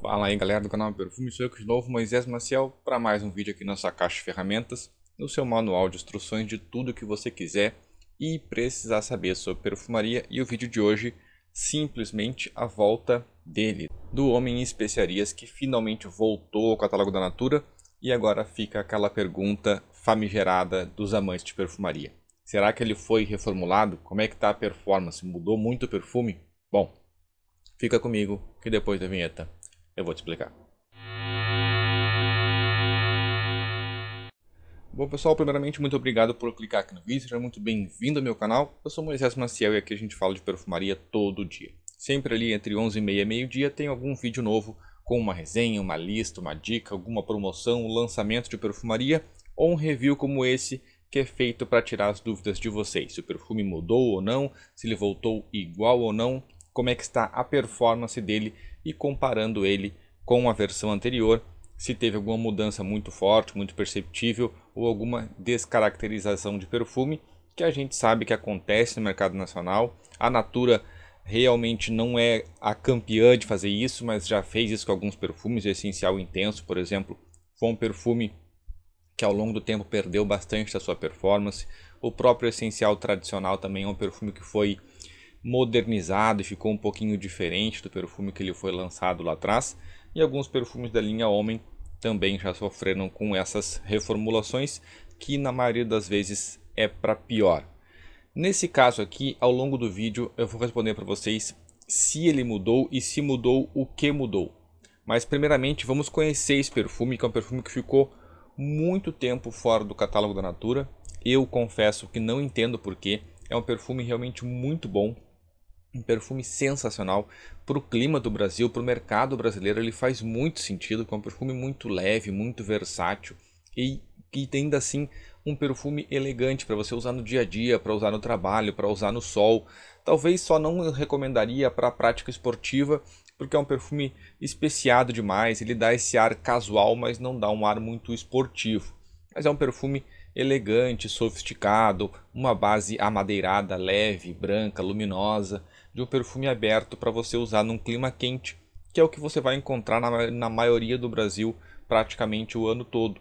Fala aí galera do canal Perfumes de novo Moisés Maciel para mais um vídeo aqui na sua caixa de ferramentas, no seu manual de instruções de tudo que você quiser e precisar saber sobre perfumaria e o vídeo de hoje simplesmente a volta dele, do Homem em Especiarias que finalmente voltou ao catálogo da Natura e agora fica aquela pergunta famigerada dos amantes de perfumaria. Será que ele foi reformulado? Como é que está a performance? Mudou muito o perfume? Bom, fica comigo que depois da vinheta eu vou te explicar. Bom pessoal, primeiramente muito obrigado por clicar aqui no vídeo, seja muito bem-vindo ao meu canal. Eu sou Moisés Maciel e aqui a gente fala de perfumaria todo dia. Sempre ali entre 11 e meia e meio-dia tem algum vídeo novo com uma resenha, uma lista, uma dica, alguma promoção, um lançamento de perfumaria ou um review como esse que é feito para tirar as dúvidas de vocês. Se o perfume mudou ou não, se ele voltou igual ou não, como é que está a performance dele e comparando ele com a versão anterior, se teve alguma mudança muito forte, muito perceptível ou alguma descaracterização de perfume, que a gente sabe que acontece no mercado nacional. A Natura realmente não é a campeã de fazer isso, mas já fez isso com alguns perfumes, o essencial intenso, por exemplo, foi um perfume que ao longo do tempo perdeu bastante da sua performance. O próprio essencial tradicional também é um perfume que foi modernizado e ficou um pouquinho diferente do perfume que ele foi lançado lá atrás. E alguns perfumes da linha Homem também já sofreram com essas reformulações, que na maioria das vezes é para pior. Nesse caso aqui, ao longo do vídeo, eu vou responder para vocês se ele mudou e se mudou, o que mudou. Mas primeiramente, vamos conhecer esse perfume, que é um perfume que ficou muito tempo fora do catálogo da Natura. Eu confesso que não entendo porquê. É um perfume realmente muito bom, um perfume sensacional para o clima do Brasil, para o mercado brasileiro. Ele faz muito sentido, é um perfume muito leve, muito versátil e, e ainda assim um perfume elegante para você usar no dia a dia, para usar no trabalho, para usar no sol. Talvez só não recomendaria para a prática esportiva, porque é um perfume especiado demais. Ele dá esse ar casual, mas não dá um ar muito esportivo. Mas é um perfume elegante, sofisticado, uma base amadeirada, leve, branca, luminosa de um perfume aberto para você usar num clima quente, que é o que você vai encontrar na, na maioria do Brasil praticamente o ano todo.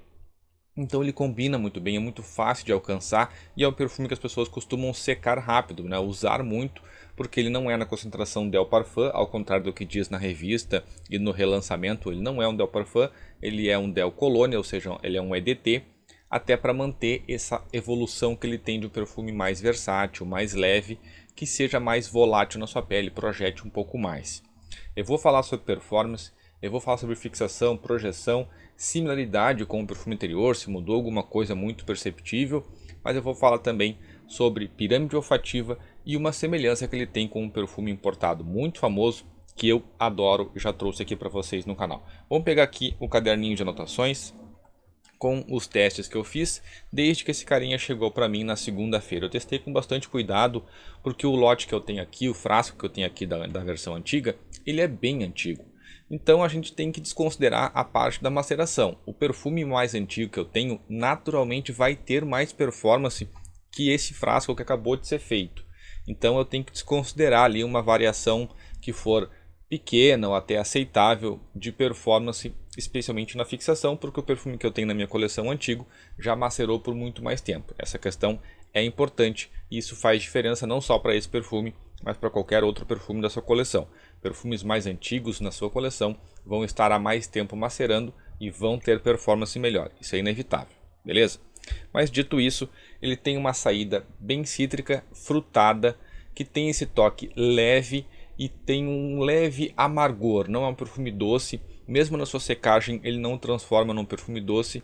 Então ele combina muito bem, é muito fácil de alcançar e é um perfume que as pessoas costumam secar rápido, né? usar muito, porque ele não é na concentração Del Parfum, ao contrário do que diz na revista e no relançamento, ele não é um Del Parfum, ele é um Del Colônia, ou seja, ele é um EDT, até para manter essa evolução que ele tem de um perfume mais versátil, mais leve que seja mais volátil na sua pele, projete um pouco mais. Eu vou falar sobre performance, eu vou falar sobre fixação, projeção, similaridade com o perfume anterior, se mudou alguma coisa muito perceptível, mas eu vou falar também sobre pirâmide olfativa e uma semelhança que ele tem com um perfume importado muito famoso que eu adoro e já trouxe aqui para vocês no canal. Vamos pegar aqui o caderninho de anotações com os testes que eu fiz desde que esse carinha chegou para mim na segunda-feira. Eu testei com bastante cuidado porque o lote que eu tenho aqui, o frasco que eu tenho aqui da, da versão antiga, ele é bem antigo. Então a gente tem que desconsiderar a parte da maceração. O perfume mais antigo que eu tenho naturalmente vai ter mais performance que esse frasco que acabou de ser feito. Então eu tenho que desconsiderar ali uma variação que for pequena ou até aceitável de performance especialmente na fixação, porque o perfume que eu tenho na minha coleção antigo já macerou por muito mais tempo. Essa questão é importante e isso faz diferença não só para esse perfume, mas para qualquer outro perfume da sua coleção. Perfumes mais antigos na sua coleção vão estar há mais tempo macerando e vão ter performance melhor. Isso é inevitável, beleza? Mas dito isso, ele tem uma saída bem cítrica, frutada, que tem esse toque leve e tem um leve amargor, não é um perfume doce, mesmo na sua secagem, ele não transforma num perfume doce.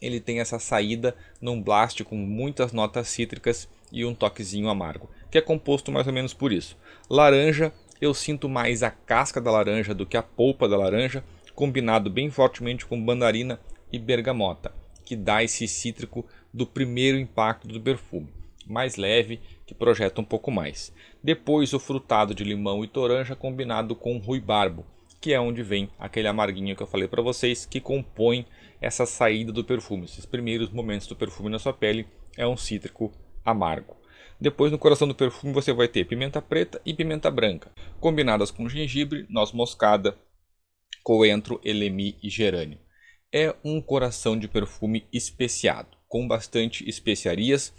Ele tem essa saída num blast com muitas notas cítricas e um toquezinho amargo, que é composto mais ou menos por isso. Laranja, eu sinto mais a casca da laranja do que a polpa da laranja, combinado bem fortemente com bandarina e bergamota, que dá esse cítrico do primeiro impacto do perfume, mais leve, que projeta um pouco mais. Depois o frutado de limão e toranja combinado com ruibarbo, que é onde vem aquele amarguinho que eu falei para vocês, que compõe essa saída do perfume, esses primeiros momentos do perfume na sua pele é um cítrico amargo. Depois, no coração do perfume, você vai ter pimenta preta e pimenta branca, combinadas com gengibre, noz moscada, coentro, elemi e gerânio. É um coração de perfume especiado, com bastante especiarias,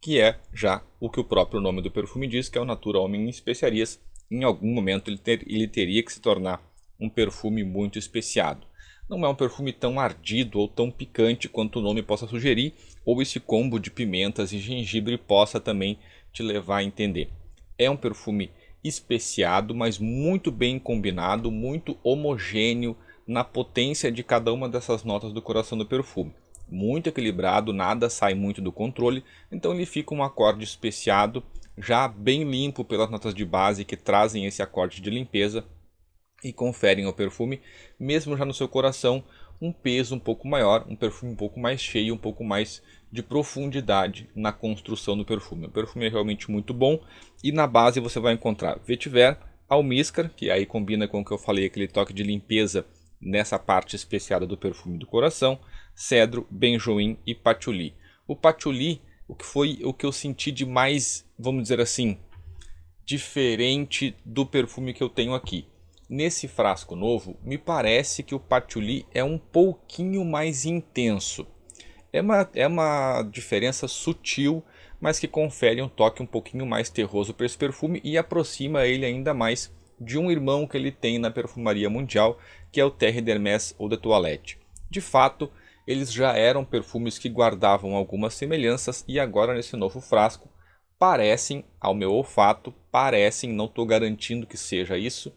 que é já o que o próprio nome do perfume diz, que é o Natural Homem Especiarias em algum momento ele, ter, ele teria que se tornar um perfume muito especiado. Não é um perfume tão ardido ou tão picante quanto o nome possa sugerir, ou esse combo de pimentas e gengibre possa também te levar a entender. É um perfume especiado, mas muito bem combinado, muito homogêneo na potência de cada uma dessas notas do coração do perfume. Muito equilibrado, nada sai muito do controle, então ele fica um acorde especiado já bem limpo pelas notas de base que trazem esse acorde de limpeza e conferem ao perfume, mesmo já no seu coração, um peso um pouco maior, um perfume um pouco mais cheio, um pouco mais de profundidade na construção do perfume. O perfume é realmente muito bom e na base você vai encontrar vetiver, almíscar, que aí combina com o que eu falei, aquele toque de limpeza nessa parte especiada do perfume do coração, cedro, benjoim e patchouli. O patchouli, o que foi o que eu senti de mais vamos dizer assim, diferente do perfume que eu tenho aqui. Nesse frasco novo, me parece que o patchouli é um pouquinho mais intenso. É uma, é uma diferença sutil, mas que confere um toque um pouquinho mais terroso para esse perfume e aproxima ele ainda mais de um irmão que ele tem na perfumaria mundial, que é o Terre d'Hermès ou de Toilette. De fato, eles já eram perfumes que guardavam algumas semelhanças e agora nesse novo frasco parecem, ao meu olfato, parecem, não estou garantindo que seja isso,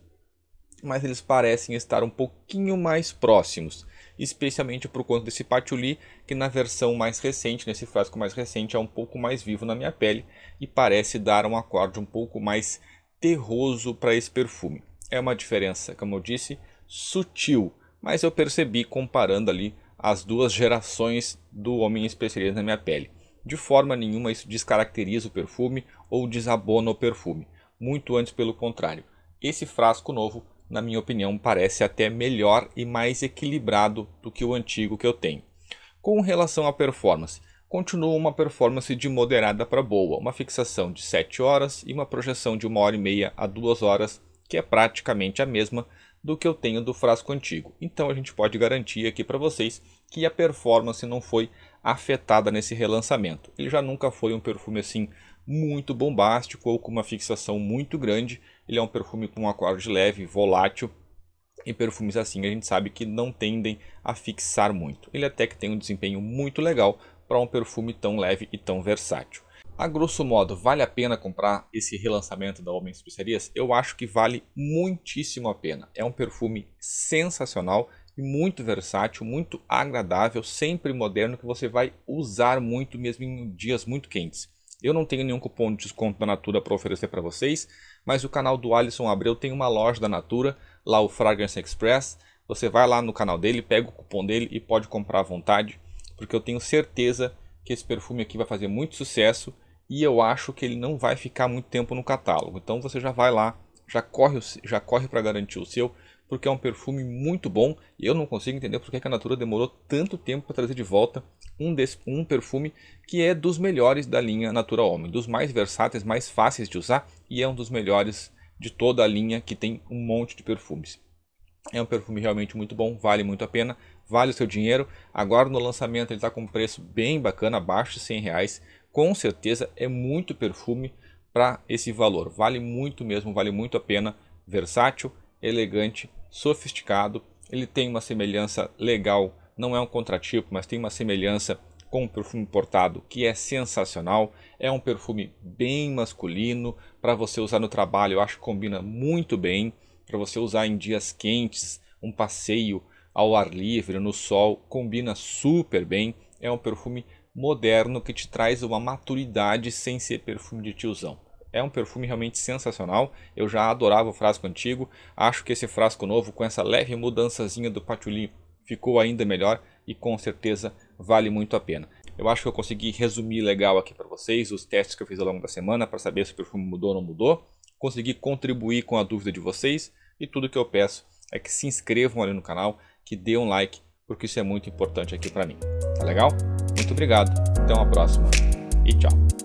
mas eles parecem estar um pouquinho mais próximos, especialmente por conta desse patchouli, que na versão mais recente, nesse frasco mais recente, é um pouco mais vivo na minha pele e parece dar um acorde um pouco mais terroso para esse perfume. É uma diferença, como eu disse, sutil, mas eu percebi comparando ali as duas gerações do Homem especialista Especiarias na minha pele. De forma nenhuma isso descaracteriza o perfume ou desabona o perfume, muito antes pelo contrário. Esse frasco novo, na minha opinião, parece até melhor e mais equilibrado do que o antigo que eu tenho. Com relação à performance, continua uma performance de moderada para boa, uma fixação de 7 horas e uma projeção de 1 hora e meia a 2 horas, que é praticamente a mesma do que eu tenho do frasco antigo. Então a gente pode garantir aqui para vocês que a performance não foi afetada nesse relançamento. Ele já nunca foi um perfume assim muito bombástico ou com uma fixação muito grande. Ele é um perfume com um acorde leve, volátil. E perfumes assim a gente sabe que não tendem a fixar muito. Ele até que tem um desempenho muito legal para um perfume tão leve e tão versátil. A grosso modo, vale a pena comprar esse relançamento da Homem Especiarias? Eu acho que vale muitíssimo a pena. É um perfume sensacional muito versátil, muito agradável, sempre moderno, que você vai usar muito mesmo em dias muito quentes. Eu não tenho nenhum cupom de desconto da Natura para oferecer para vocês, mas o canal do Alisson Abreu tem uma loja da Natura, lá o Fragrance Express. Você vai lá no canal dele, pega o cupom dele e pode comprar à vontade, porque eu tenho certeza que esse perfume aqui vai fazer muito sucesso e eu acho que ele não vai ficar muito tempo no catálogo. Então você já vai lá, já corre, já corre para garantir o seu porque é um perfume muito bom e eu não consigo entender porque a Natura demorou tanto tempo para trazer de volta um, desse, um perfume que é dos melhores da linha Natura Homem, dos mais versáteis, mais fáceis de usar e é um dos melhores de toda a linha que tem um monte de perfumes. É um perfume realmente muito bom, vale muito a pena, vale o seu dinheiro. Agora no lançamento ele está com um preço bem bacana, abaixo de 100 reais. Com certeza é muito perfume para esse valor. Vale muito mesmo, vale muito a pena. Versátil, elegante sofisticado, ele tem uma semelhança legal, não é um contratipo, mas tem uma semelhança com um perfume importado que é sensacional. É um perfume bem masculino para você usar no trabalho, eu acho que combina muito bem para você usar em dias quentes, um passeio ao ar livre, no sol, combina super bem. É um perfume moderno que te traz uma maturidade sem ser perfume de tiozão. É um perfume realmente sensacional. Eu já adorava o frasco antigo. Acho que esse frasco novo, com essa leve mudançazinha do patchouli, ficou ainda melhor e com certeza vale muito a pena. Eu acho que eu consegui resumir legal aqui para vocês os testes que eu fiz ao longo da semana para saber se o perfume mudou ou não mudou. Consegui contribuir com a dúvida de vocês e tudo que eu peço é que se inscrevam ali no canal, que dê um like, porque isso é muito importante aqui para mim. Tá legal? Muito obrigado, até uma próxima e tchau.